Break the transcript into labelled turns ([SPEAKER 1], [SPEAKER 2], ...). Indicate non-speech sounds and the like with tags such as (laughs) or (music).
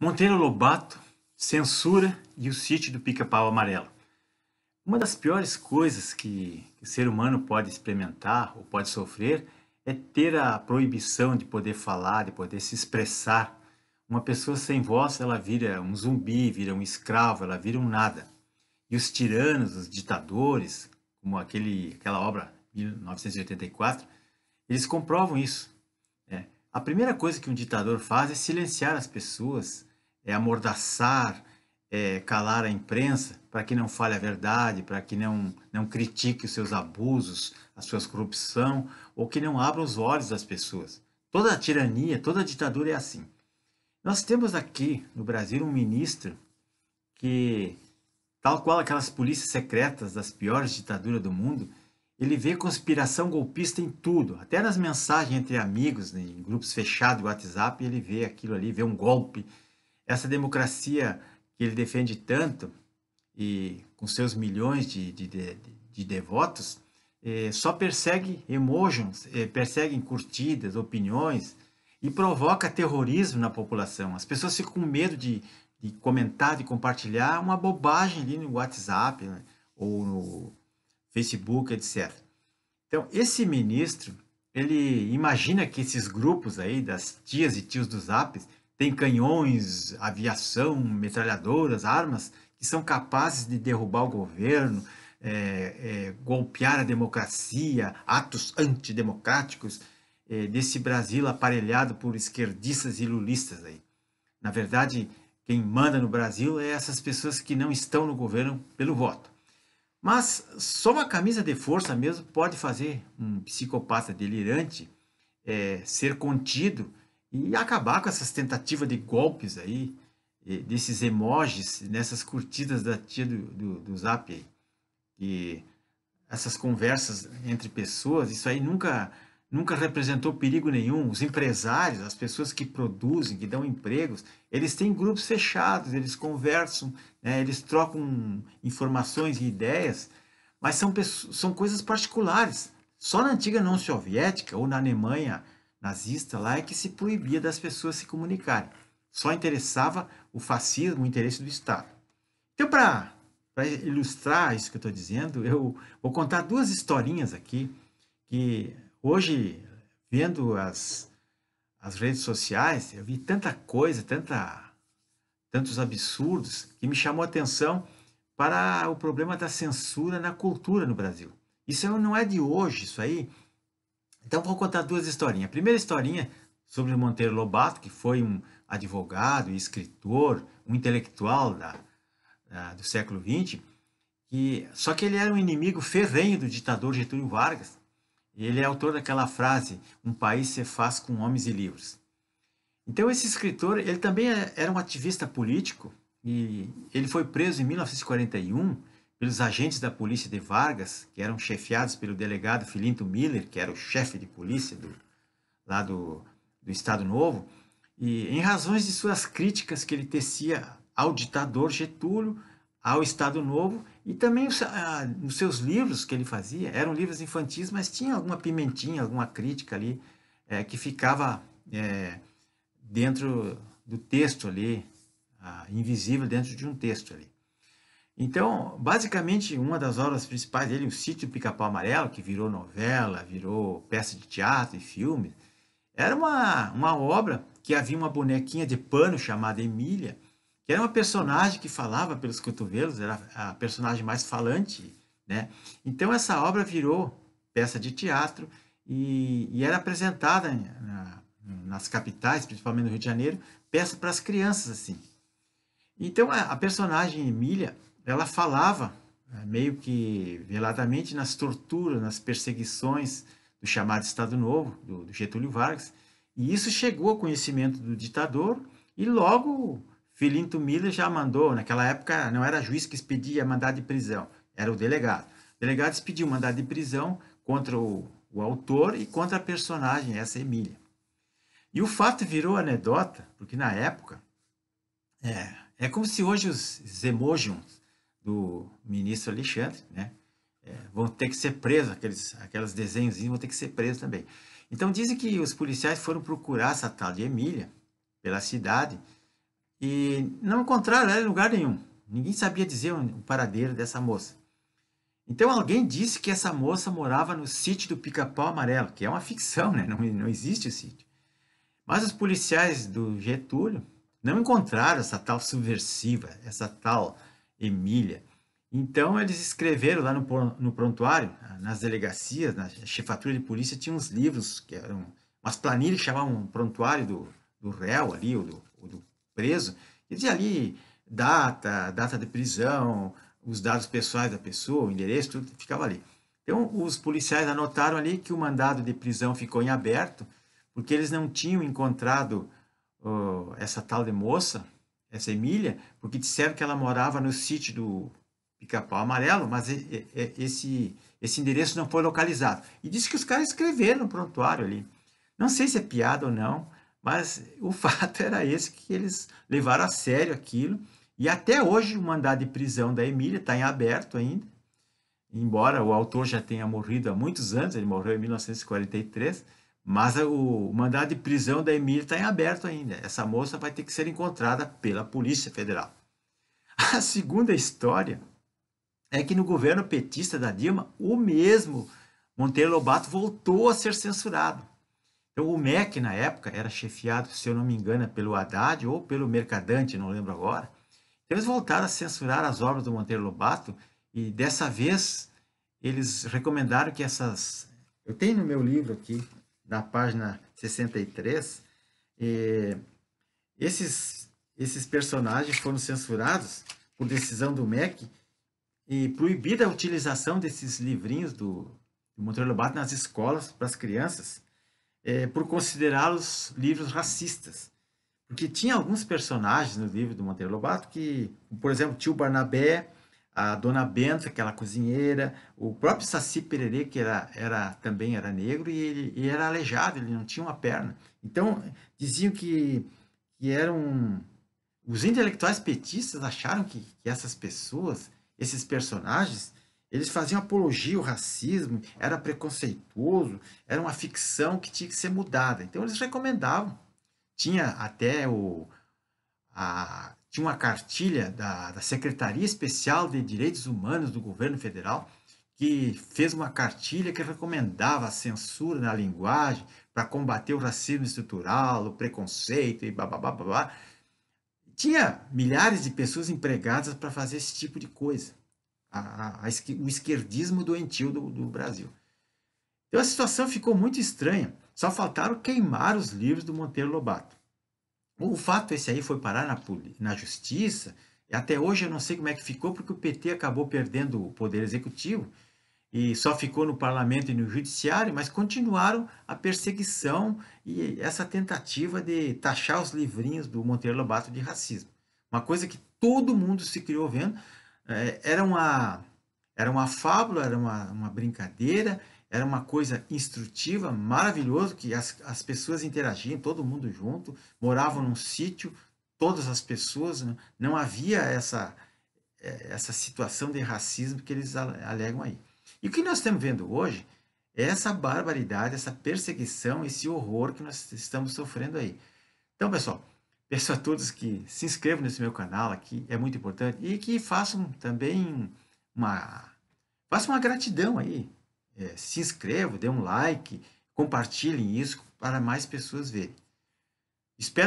[SPEAKER 1] Monteiro Lobato censura e o sítio do pica-pau amarelo. Uma das piores coisas que o ser humano pode experimentar ou pode sofrer é ter a proibição de poder falar, de poder se expressar. Uma pessoa sem voz, ela vira um zumbi, vira um escravo, ela vira um nada. E os tiranos, os ditadores, como aquele, aquela obra 1984, eles comprovam isso. Né? A primeira coisa que um ditador faz é silenciar as pessoas, é amordaçar, é, calar a imprensa para que não fale a verdade, para que não, não critique os seus abusos, as suas corrupção, ou que não abra os olhos das pessoas. Toda a tirania, toda a ditadura é assim. Nós temos aqui no Brasil um ministro que, tal qual aquelas polícias secretas das piores ditaduras do mundo, ele vê conspiração golpista em tudo, até nas mensagens entre amigos, em grupos fechados do WhatsApp, ele vê aquilo ali, vê um golpe, essa democracia que ele defende tanto, e com seus milhões de, de, de, de devotos, é, só persegue emojis é, persegue curtidas, opiniões e provoca terrorismo na população. As pessoas ficam com medo de, de comentar, de compartilhar uma bobagem ali no WhatsApp né? ou no Facebook, etc. Então, esse ministro, ele imagina que esses grupos aí das tias e tios dos apps tem canhões, aviação, metralhadoras, armas que são capazes de derrubar o governo, é, é, golpear a democracia, atos antidemocráticos é, desse Brasil aparelhado por esquerdistas e lulistas. Aí. Na verdade, quem manda no Brasil é essas pessoas que não estão no governo pelo voto. Mas só uma camisa de força mesmo pode fazer um psicopata delirante é, ser contido e acabar com essas tentativas de golpes aí, desses emojis, nessas curtidas da tia do, do, do Zap aí. E essas conversas entre pessoas, isso aí nunca, nunca representou perigo nenhum. Os empresários, as pessoas que produzem, que dão empregos, eles têm grupos fechados, eles conversam, né, eles trocam informações e ideias, mas são, pessoas, são coisas particulares. Só na antiga União Soviética ou na Alemanha nazista lá é que se proibia das pessoas se comunicarem. Só interessava o fascismo, o interesse do Estado. Então, para ilustrar isso que eu estou dizendo, eu vou contar duas historinhas aqui que hoje, vendo as, as redes sociais, eu vi tanta coisa, tanta, tantos absurdos, que me chamou a atenção para o problema da censura na cultura no Brasil. Isso não é de hoje, isso aí então vou contar duas historinhas. A primeira historinha sobre Monteiro Lobato, que foi um advogado, escritor, um intelectual da, da do século XX, E só que ele era um inimigo ferrenho do ditador Getúlio Vargas. ele é autor daquela frase: "Um país se faz com homens e livros". Então esse escritor, ele também é, era um ativista político e ele foi preso em 1941 pelos agentes da polícia de Vargas, que eram chefiados pelo delegado Filinto Miller, que era o chefe de polícia do, lá do, do Estado Novo, e em razões de suas críticas que ele tecia ao ditador Getúlio, ao Estado Novo e também ah, os, seus livros que ele fazia eram livros infantis, mas tinha alguma pimentinha, alguma crítica ali é, que ficava é, dentro do texto ali, ah, invisível dentro de um texto ali. Então, basicamente, uma das obras principais dele, o Sítio Pica-Pau Amarelo, que virou novela, virou peça de teatro e filme, era uma, uma obra que havia uma bonequinha de pano chamada Emília, que era uma personagem que falava pelos cotovelos, era a personagem mais falante, né? Então, essa obra virou peça de teatro e, e era apresentada na, nas capitais, principalmente no Rio de Janeiro, peça para as crianças, assim. Então, a, a personagem Emília ela falava né, meio que veladamente nas torturas, nas perseguições do chamado Estado Novo, do, Getúlio Vargas, e isso chegou ao conhecimento do ditador e logo Filinto Miller já mandou, naquela época não era juiz que expedia mandado de prisão, era o delegado. O delegado expediu mandado de prisão contra o, o autor e contra a personagem, essa Emília. E o fato virou anedota, porque na época é, é como se hoje os emojis, do ministro Alexandre, né? É, vão ter que ser presos, aqueles, aqueles desenhos vão ter que ser presos também. Então dizem que os policiais foram procurar essa tal de Emília pela cidade e não encontraram ela em lugar nenhum. Ninguém sabia dizer o paradeiro dessa moça. Então alguém disse que essa moça morava no sítio do Pica-Pau Amarelo, que é uma ficção, né? não, não existe o sítio. Mas os policiais do Getúlio não encontraram essa tal subversiva, essa tal Emília. Então, eles escreveram lá no, no prontuário, ah, nas delegacias, na chefatura de polícia, tinha uns livros, que eram umas planilhas que chamavam prontuário do, do réu ali, ou do, ou do preso, e dizia ali data, data de prisão, os dados pessoais da pessoa, o endereço, tudo ficava ali. Então, os policiais anotaram ali que o mandado de prisão ficou em aberto, porque eles não tinham encontrado uh, essa tal de moça, essa Emília, porque disseram que ela morava no sítio do Pica-Pau Amarelo, mas esse, esse endereço não foi localizado. E disse que os caras escreveram no prontuário ali. Não sei se é piada ou não, mas o (laughs) fato era esse que eles levaram a sério aquilo. E até hoje o mandado de prisão da Emília está em aberto ainda, embora o autor já tenha morrido há muitos anos, ele morreu em 1943, mas o mandado de prisão da Emília está em aberto ainda. Essa moça vai ter que ser encontrada pela Polícia Federal. A segunda história é que no governo petista da Dilma, o mesmo Monteiro Lobato voltou a ser censurado. Então, o MEC, na época, era chefiado, se eu não me engano, pelo Haddad ou pelo Mercadante, não lembro agora. Então, eles voltaram a censurar as obras do Monteiro Lobato e dessa vez eles recomendaram que essas. Eu tenho no meu livro aqui da página 63, eh, é, esses, esses personagens foram censurados por decisão do MEC e proibida a utilização desses livrinhos do, do Monteiro Lobato nas escolas para as crianças é, por considerá-los livros racistas. Porque tinha alguns personagens no livro do Monteiro Lobato que, por exemplo, tio Barnabé a Dona Benta, aquela cozinheira, o próprio Saci Pererê, que era, era, também era negro, e ele e era aleijado, ele não tinha uma perna. Então, diziam que, que eram... Os intelectuais petistas acharam que, que essas pessoas, esses personagens, eles faziam apologia ao racismo, era preconceituoso, era uma ficção que tinha que ser mudada. Então, eles recomendavam. Tinha até o... A, tinha uma cartilha da, da Secretaria Especial de Direitos Humanos do governo federal que fez uma cartilha que recomendava a censura na linguagem para combater o racismo estrutural, o preconceito e babá. babá. Tinha milhares de pessoas empregadas para fazer esse tipo de coisa. A, a, a, o esquerdismo doentio do, do Brasil. Então a situação ficou muito estranha. Só faltaram queimar os livros do Monteiro Lobato. O fato esse aí foi parar na, na justiça. Até hoje eu não sei como é que ficou, porque o PT acabou perdendo o poder executivo e só ficou no parlamento e no judiciário, mas continuaram a perseguição e essa tentativa de taxar os livrinhos do Monteiro Lobato de racismo. Uma coisa que todo mundo se criou vendo, eh, era uma, era uma fábula, era uma, uma brincadeira, era uma coisa instrutiva, maravilhoso, que as, as pessoas interagiam, todo mundo junto, moravam num sítio, todas as pessoas, né? não havia essa, é, essa situação de racismo que eles alegam aí. E o que nós estamos vendo hoje é essa barbaridade, essa perseguição, esse horror que nós estamos sofrendo aí. Então, pessoal, (laughs) peço a todos que se inscrevam nesse meu canal aqui, é muito importante, e que façam também uma, façam uma gratidão aí é, se inscreva, dê um like, compartilhem isso para mais pessoas verem. Espero